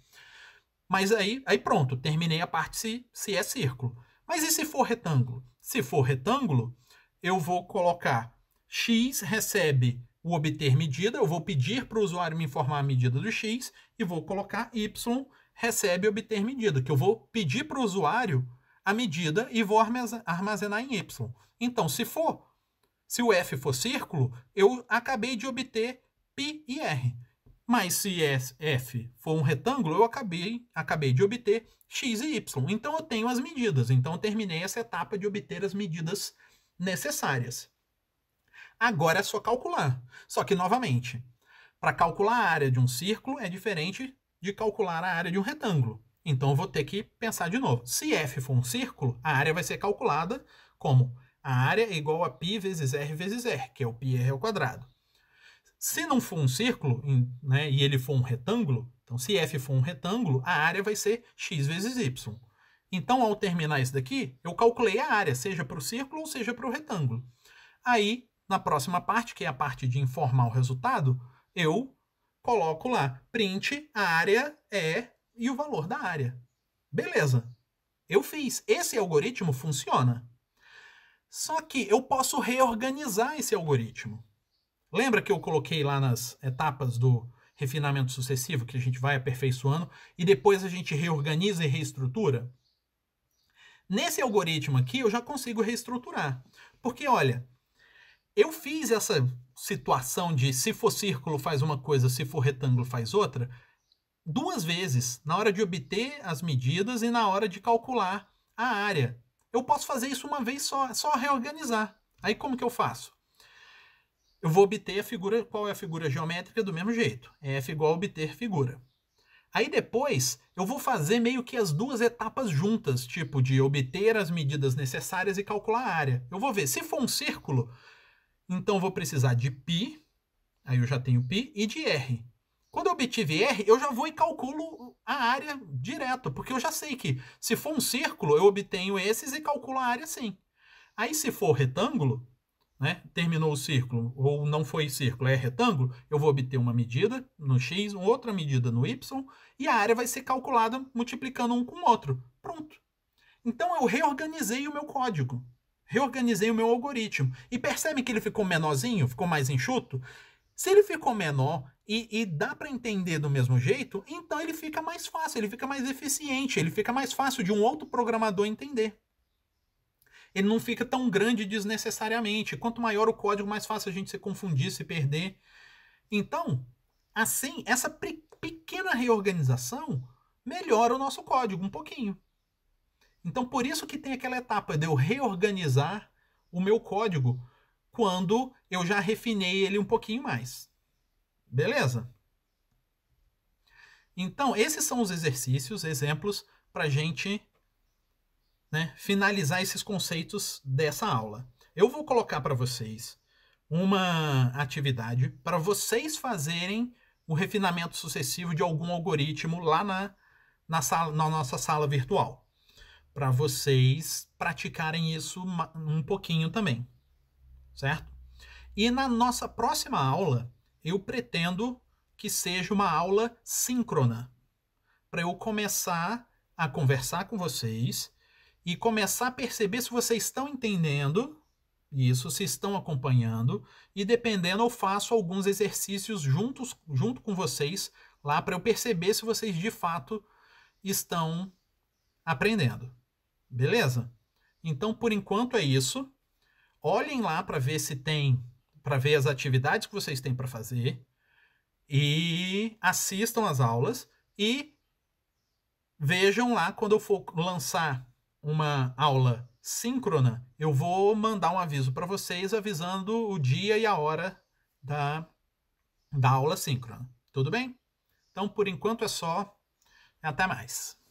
Mas aí, aí pronto, terminei a parte se, se é círculo. Mas e se for retângulo? Se for retângulo, eu vou colocar x recebe o obter medida, eu vou pedir para o usuário me informar a medida do x e vou colocar y recebe obter medida, que eu vou pedir para o usuário a medida e vou armazenar em y. Então, se for, se o f for círculo, eu acabei de obter π e r. Mas se é f for um retângulo, eu acabei, acabei de obter x e y. Então, eu tenho as medidas. Então, eu terminei essa etapa de obter as medidas necessárias. Agora é só calcular. Só que, novamente, para calcular a área de um círculo é diferente de calcular a área de um retângulo. Então, eu vou ter que pensar de novo. Se f for um círculo, a área vai ser calculada como a área é igual a π vezes r vezes r, que é o πr ao quadrado. Se não for um círculo né, e ele for um retângulo, então se f for um retângulo, a área vai ser x vezes y. Então, ao terminar isso daqui, eu calculei a área, seja para o círculo ou seja para o retângulo. Aí, na próxima parte, que é a parte de informar o resultado, eu coloco lá, print, a área é e o valor da área. Beleza, eu fiz. Esse algoritmo funciona. Só que eu posso reorganizar esse algoritmo. Lembra que eu coloquei lá nas etapas do refinamento sucessivo, que a gente vai aperfeiçoando e depois a gente reorganiza e reestrutura? Nesse algoritmo aqui eu já consigo reestruturar. Porque olha, eu fiz essa situação de se for círculo faz uma coisa, se for retângulo faz outra, duas vezes, na hora de obter as medidas e na hora de calcular a área. Eu posso fazer isso uma vez só, é só reorganizar. Aí como que eu faço? eu vou obter a figura, qual é a figura geométrica do mesmo jeito, f igual a obter figura. Aí depois eu vou fazer meio que as duas etapas juntas, tipo de obter as medidas necessárias e calcular a área. Eu vou ver, se for um círculo, então vou precisar de π, aí eu já tenho π, e de r. Quando eu obtive r, eu já vou e calculo a área direto, porque eu já sei que se for um círculo, eu obtenho esses e calculo a área sim. Aí se for retângulo, né, terminou o círculo ou não foi círculo, é retângulo, eu vou obter uma medida no x, outra medida no y, e a área vai ser calculada multiplicando um com o outro. Pronto. Então eu reorganizei o meu código, reorganizei o meu algoritmo. E percebe que ele ficou menorzinho, ficou mais enxuto? Se ele ficou menor e, e dá para entender do mesmo jeito, então ele fica mais fácil, ele fica mais eficiente, ele fica mais fácil de um outro programador entender ele não fica tão grande desnecessariamente. Quanto maior o código, mais fácil a gente se confundir, se perder. Então, assim, essa pequena reorganização melhora o nosso código um pouquinho. Então, por isso que tem aquela etapa de eu reorganizar o meu código quando eu já refinei ele um pouquinho mais. Beleza? Então, esses são os exercícios, exemplos, para gente né, finalizar esses conceitos dessa aula. Eu vou colocar para vocês uma atividade para vocês fazerem o refinamento sucessivo de algum algoritmo lá na, na, sala, na nossa sala virtual. Para vocês praticarem isso um pouquinho também, certo? E na nossa próxima aula, eu pretendo que seja uma aula síncrona, para eu começar a conversar com vocês e começar a perceber se vocês estão entendendo isso, se estão acompanhando, e dependendo, eu faço alguns exercícios juntos, junto com vocês lá para eu perceber se vocês de fato estão aprendendo. Beleza? Então, por enquanto é isso. Olhem lá para ver se tem, para ver as atividades que vocês têm para fazer e assistam as aulas e vejam lá quando eu for lançar uma aula síncrona, eu vou mandar um aviso para vocês avisando o dia e a hora da, da aula síncrona. Tudo bem? Então, por enquanto é só. Até mais.